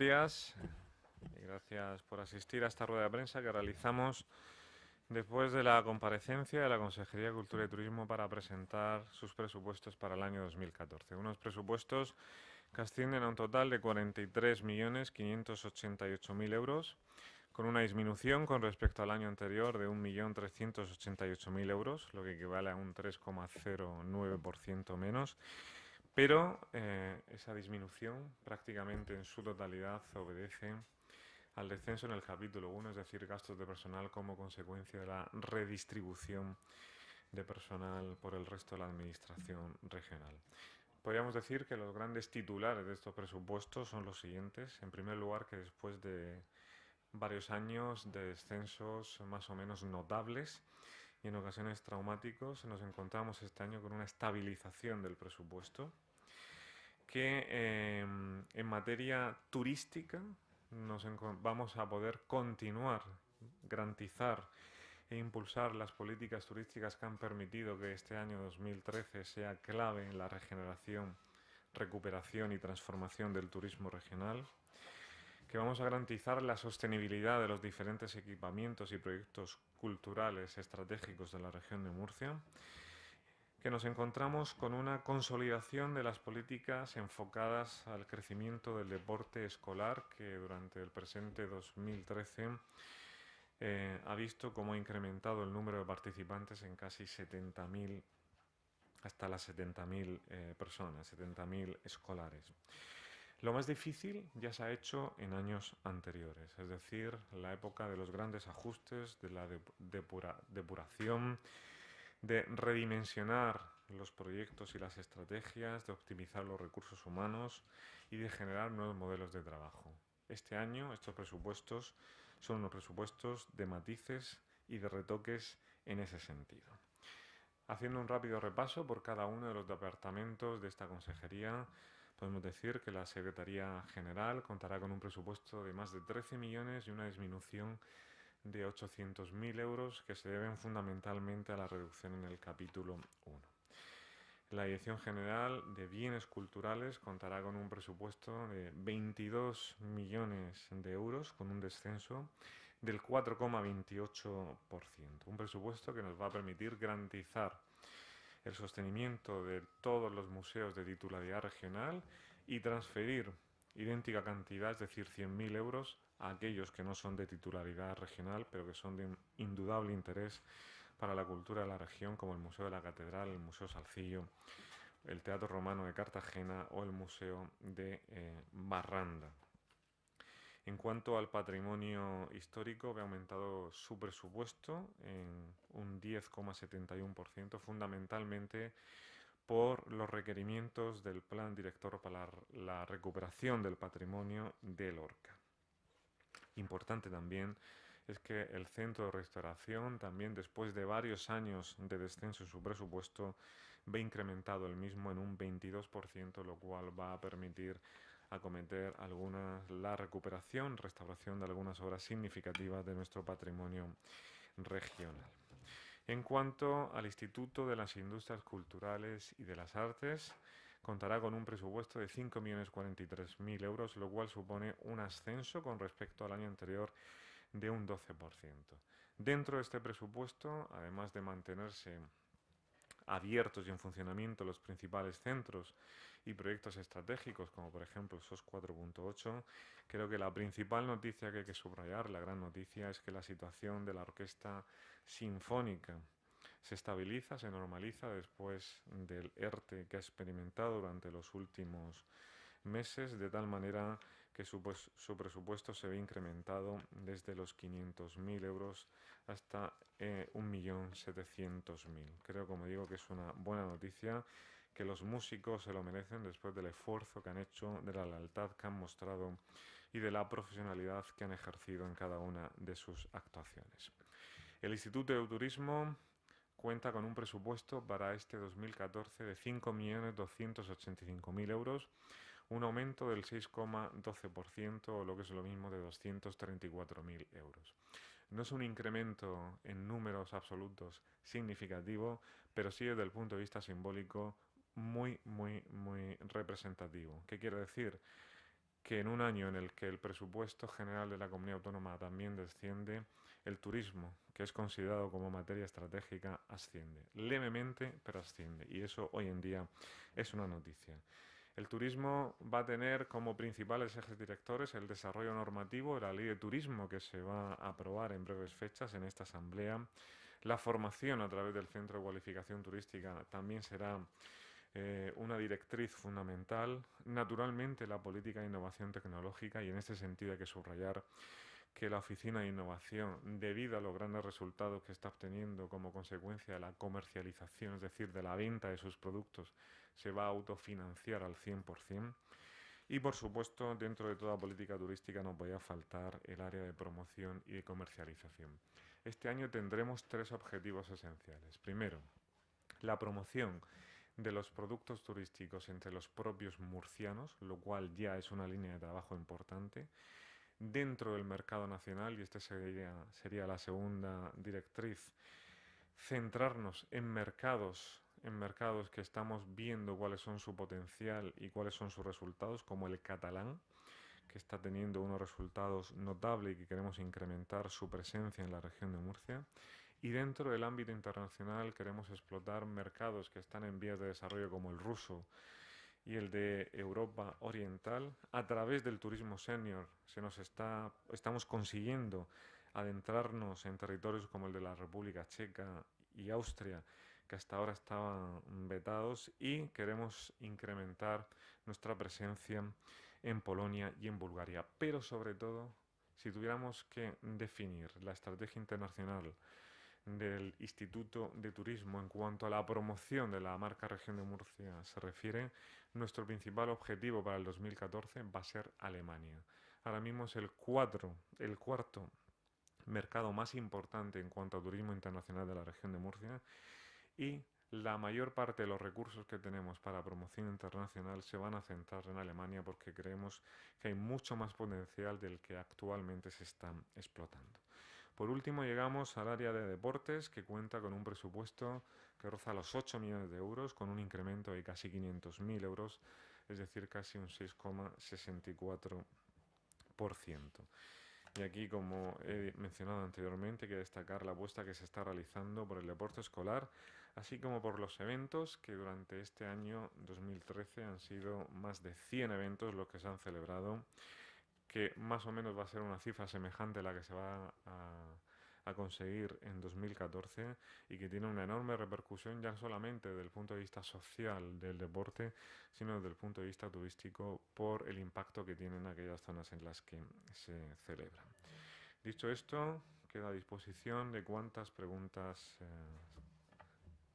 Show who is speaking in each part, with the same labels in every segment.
Speaker 1: días y gracias por asistir a esta rueda de prensa que realizamos después de la comparecencia de la Consejería de Cultura y Turismo para presentar sus presupuestos para el año 2014. Unos presupuestos que ascienden a un total de 43.588.000 euros, con una disminución con respecto al año anterior de 1.388.000 euros, lo que equivale a un 3,09% menos pero eh, esa disminución prácticamente en su totalidad obedece al descenso en el capítulo 1, es decir, gastos de personal como consecuencia de la redistribución de personal por el resto de la Administración regional. Podríamos decir que los grandes titulares de estos presupuestos son los siguientes. En primer lugar, que después de varios años de descensos más o menos notables, y en ocasiones traumáticos, nos encontramos este año con una estabilización del presupuesto que em, en materia turística nos vamos a poder continuar, garantizar e impulsar las políticas turísticas que han permitido que este año 2013 sea clave en la regeneración, recuperación y transformación del turismo regional, que vamos a garantizar la sostenibilidad de los diferentes equipamientos y proyectos culturales estratégicos de la región de Murcia, que nos encontramos con una consolidación de las políticas enfocadas al crecimiento del deporte escolar que durante el presente 2013 eh, ha visto cómo ha incrementado el número de participantes en casi 70.000, hasta las 70.000 eh, personas, 70.000 escolares. Lo más difícil ya se ha hecho en años anteriores, es decir, la época de los grandes ajustes, de la depuración, de redimensionar los proyectos y las estrategias, de optimizar los recursos humanos y de generar nuevos modelos de trabajo. Este año estos presupuestos son unos presupuestos de matices y de retoques en ese sentido. Haciendo un rápido repaso por cada uno de los departamentos de esta consejería, Podemos decir que la Secretaría General contará con un presupuesto de más de 13 millones y una disminución de 800.000 euros que se deben fundamentalmente a la reducción en el capítulo 1. La Dirección General de Bienes Culturales contará con un presupuesto de 22 millones de euros, con un descenso del 4,28%. Un presupuesto que nos va a permitir garantizar el sostenimiento de todos los museos de titularidad regional y transferir idéntica cantidad, es decir, 100.000 euros, a aquellos que no son de titularidad regional, pero que son de indudable interés para la cultura de la región, como el Museo de la Catedral, el Museo Salcillo, el Teatro Romano de Cartagena o el Museo de eh, Barranda. En cuanto al patrimonio histórico, ve aumentado su presupuesto en un 10,71%, fundamentalmente por los requerimientos del plan director para la recuperación del patrimonio de Lorca. Importante también es que el centro de restauración también después de varios años de descenso en su presupuesto ve incrementado el mismo en un 22%, lo cual va a permitir acometer algunas, la recuperación, restauración de algunas obras significativas de nuestro patrimonio regional. En cuanto al Instituto de las Industrias Culturales y de las Artes, contará con un presupuesto de 5.043.000 euros, lo cual supone un ascenso con respecto al año anterior de un 12%. Dentro de este presupuesto, además de mantenerse abiertos y en funcionamiento los principales centros y proyectos estratégicos, como por ejemplo SOS 4.8, creo que la principal noticia que hay que subrayar, la gran noticia, es que la situación de la orquesta sinfónica se estabiliza, se normaliza después del ERTE que ha experimentado durante los últimos meses, de tal manera pues, su, presupuesto se ve incrementado desde los 500.000 euros hasta eh, 1.700.000. Creo, como digo, que es una buena noticia, que los músicos se lo merecen después del esfuerzo que han hecho, de la lealtad que han mostrado y de la profesionalidad que han ejercido en cada una de sus actuaciones. El Instituto de Turismo cuenta con un presupuesto para este 2014 de 5.285.000 euros un aumento del 6,12% o lo que es lo mismo de 234.000 euros. No es un incremento en números absolutos significativo, pero sí desde el punto de vista simbólico muy, muy, muy representativo. ¿Qué quiere decir? que en un año en el que el presupuesto general de la comunidad autónoma también desciende, el turismo, que es considerado como materia estratégica, asciende. Levemente, pero asciende. Y eso hoy en día es una noticia. El turismo va a tener como principales ejes directores el desarrollo normativo, la ley de turismo que se va a aprobar en breves fechas en esta asamblea, la formación a través del Centro de Cualificación Turística también será eh, una directriz fundamental, naturalmente la política de innovación tecnológica y en este sentido hay que subrayar que la Oficina de Innovación, debido a los grandes resultados que está obteniendo como consecuencia de la comercialización, es decir, de la venta de sus productos se va a autofinanciar al 100%. Y por supuesto, dentro de toda política turística no a faltar el área de promoción y de comercialización. Este año tendremos tres objetivos esenciales. Primero, la promoción de los productos turísticos entre los propios murcianos, lo cual ya es una línea de trabajo importante dentro del mercado nacional, y esta sería, sería la segunda directriz, centrarnos en mercados en mercados que estamos viendo cuáles son su potencial y cuáles son sus resultados, como el catalán, que está teniendo unos resultados notables y que queremos incrementar su presencia en la región de Murcia. Y dentro del ámbito internacional queremos explotar mercados que están en vías de desarrollo como el ruso y el de Europa Oriental. A través del turismo senior se nos está, estamos consiguiendo adentrarnos en territorios como el de la República Checa y Austria que hasta ahora estaban vetados y queremos incrementar nuestra presencia en Polonia y en Bulgaria. Pero sobre todo, si tuviéramos que definir la estrategia internacional del Instituto de Turismo en cuanto a la promoción de la marca Región de Murcia se refiere, nuestro principal objetivo para el 2014 va a ser Alemania. Ahora mismo es el, el cuarto mercado más importante en cuanto a turismo internacional de la región de Murcia y la mayor parte de los recursos que tenemos para promoción internacional se van a centrar en Alemania porque creemos que hay mucho más potencial del que actualmente se está explotando. Por último, llegamos al área de deportes que cuenta con un presupuesto que roza los 8 millones de euros con un incremento de casi 500.000 euros, es decir, casi un 6,64%. Y aquí, como he mencionado anteriormente, hay que destacar la apuesta que se está realizando por el deporte escolar así como por los eventos que durante este año 2013 han sido más de 100 eventos los que se han celebrado, que más o menos va a ser una cifra semejante a la que se va a, conseguir en 2014 y que tiene una enorme repercusión ya solamente desde el punto de vista social del deporte, sino desde el punto de vista turístico por el impacto que tienen aquellas zonas en las que se celebra. Dicho esto, queda a disposición de cuantas preguntas eh,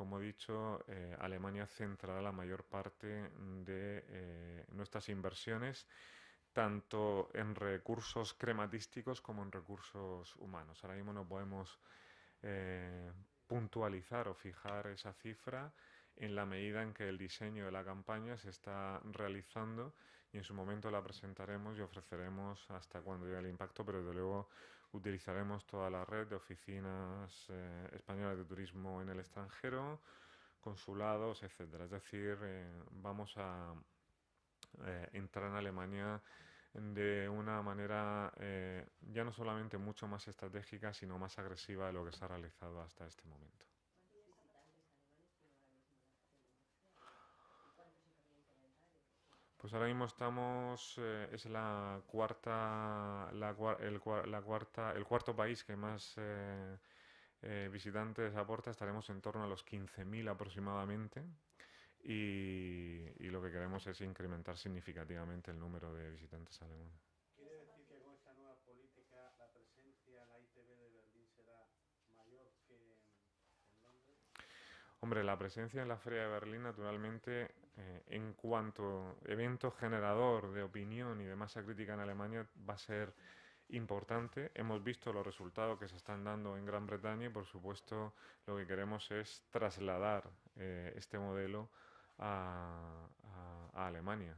Speaker 1: como he dicho, eh, Alemania centrará la mayor parte de eh, nuestras inversiones tanto en recursos crematísticos como en recursos humanos. Ahora mismo no podemos eh, puntualizar o fijar esa cifra en la medida en que el diseño de la campaña se está realizando y en su momento la presentaremos y ofreceremos hasta cuando llegue el impacto, pero desde luego Utilizaremos toda la red de oficinas eh, españolas de turismo en el extranjero, consulados, etcétera. Es decir, eh, vamos a eh, entrar en Alemania de una manera ya no solamente mucho más estratégica, sino más agresiva de lo que se ha realizado hasta este momento. Pues ahora mismo estamos, eh, es la cuarta, la, el, cuarta, el cuarto país que más eh, eh, visitantes aporta, estaremos en torno a los 15.000 aproximadamente y, lo que queremos es incrementar significativamente el número de visitantes alemanes. ¿Quiere decir que con esta nueva política la presencia en la ITV de Berlín será mayor que en Londres? Hombre, la presencia en la Feria de Berlín naturalmente eh, en cuanto evento generador de opinión y de masa crítica en Alemania va a ser importante. Hemos visto los resultados que se están dando en Gran Bretaña y, por supuesto, lo que queremos es trasladar eh, este modelo a, a Alemania.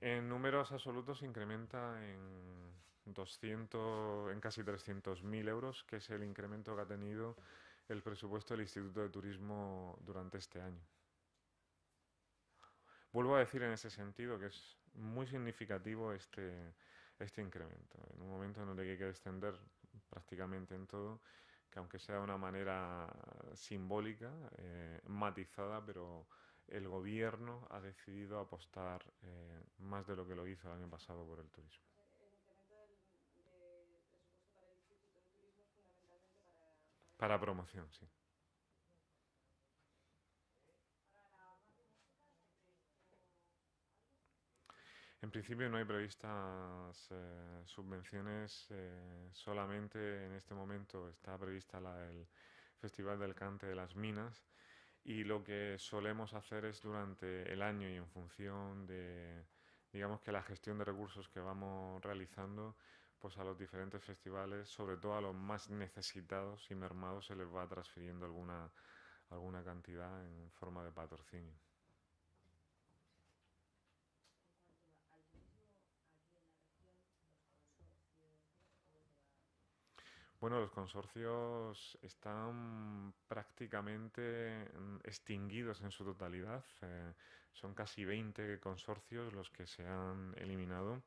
Speaker 1: En números absolutos incrementa en 200, en casi 300.000 euros, que es el incremento que ha tenido el presupuesto del Instituto de Turismo durante este año. Vuelvo a decir en ese sentido que es muy significativo este, este incremento, en un momento en el que hay que extender prácticamente en todo, que aunque sea de una manera simbólica, eh, matizada, pero el gobierno ha decidido apostar eh, más de lo que lo hizo el año pasado por el turismo. Para promoción, sí. En principio no hay previstas eh, subvenciones, eh, solamente en este momento está prevista la, el Festival del Cante de las Minas y lo que solemos hacer es durante el año y en función de, digamos que la gestión de recursos que vamos realizando, pues a los diferentes festivales, sobre todo a los más necesitados y mermados, se les va transfiriendo alguna, alguna cantidad en forma de patrocinio. Bueno, los consorcios están prácticamente mm, extinguidos en su totalidad. Eh, son casi 20 consorcios los que se han eliminado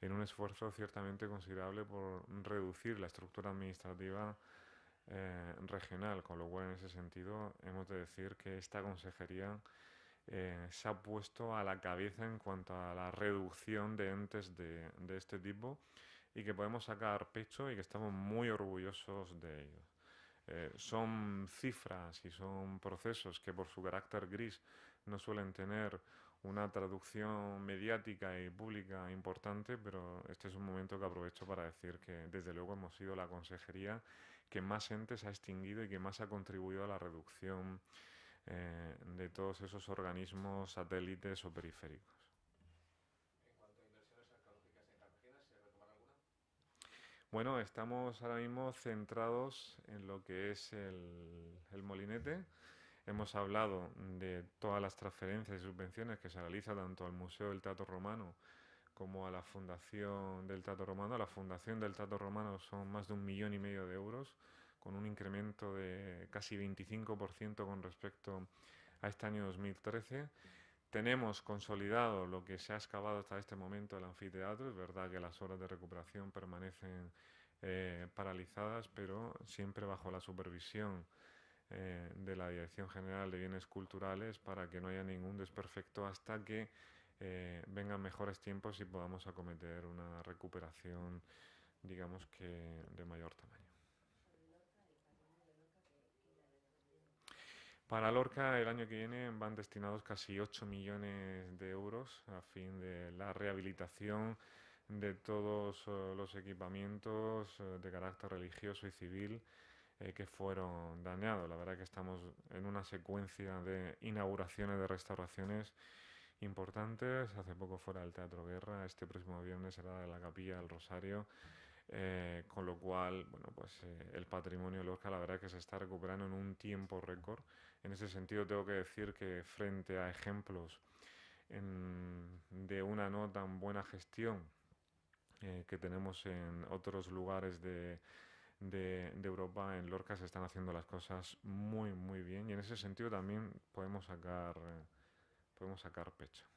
Speaker 1: en un esfuerzo ciertamente considerable por reducir la estructura administrativa eh, regional, con lo cual en ese sentido hemos de decir que esta consejería eh, se ha puesto a la cabeza en cuanto a la reducción de entes de, este tipo y que podemos sacar pecho y que estamos muy orgullosos de ello. Eh, son cifras y son procesos que por su carácter gris no suelen tener una traducción mediática y pública importante, pero este es un momento que aprovecho para decir que desde luego hemos sido la consejería que más entes ha extinguido y que más ha contribuido a la reducción eh, de todos esos organismos satélites o periféricos. Bueno, estamos ahora mismo centrados en lo que es el molinete Hemos hablado de todas las transferencias y subvenciones que se realizan tanto al Museo del Teatro Romano como a la Fundación del Teatro Romano. la Fundación del Teatro Romano son más de un millón y medio de euros, con un incremento de casi 25% con respecto a este año 2013. Tenemos consolidado lo que se ha excavado hasta este momento el anfiteatro. Es verdad que las horas de recuperación permanecen eh, paralizadas, pero siempre bajo la supervisión eh, de la Dirección General de Bienes Culturales para que no haya ningún desperfecto hasta que eh, vengan mejores tiempos y podamos acometer una recuperación, digamos que de mayor tamaño. Para Lorca el año que viene van destinados casi 8 millones de euros a fin de la rehabilitación de todos eh, los equipamientos de carácter religioso y civil eh, que fueron dañados. La verdad que estamos en una secuencia de inauguraciones, de restauraciones importantes. Hace poco fuera del Teatro Guerra, este próximo viernes será de la Capilla del Rosario. Eh, con lo cual, bueno, pues eh, el patrimonio de Lorca la verdad que se está recuperando en un tiempo récord. En ese sentido tengo que decir que frente a ejemplos de una no tan buena gestión que tenemos en otros lugares de, de, Europa, en Lorca se están haciendo las cosas muy, muy bien y en ese sentido también podemos sacar, eh, podemos sacar pecho.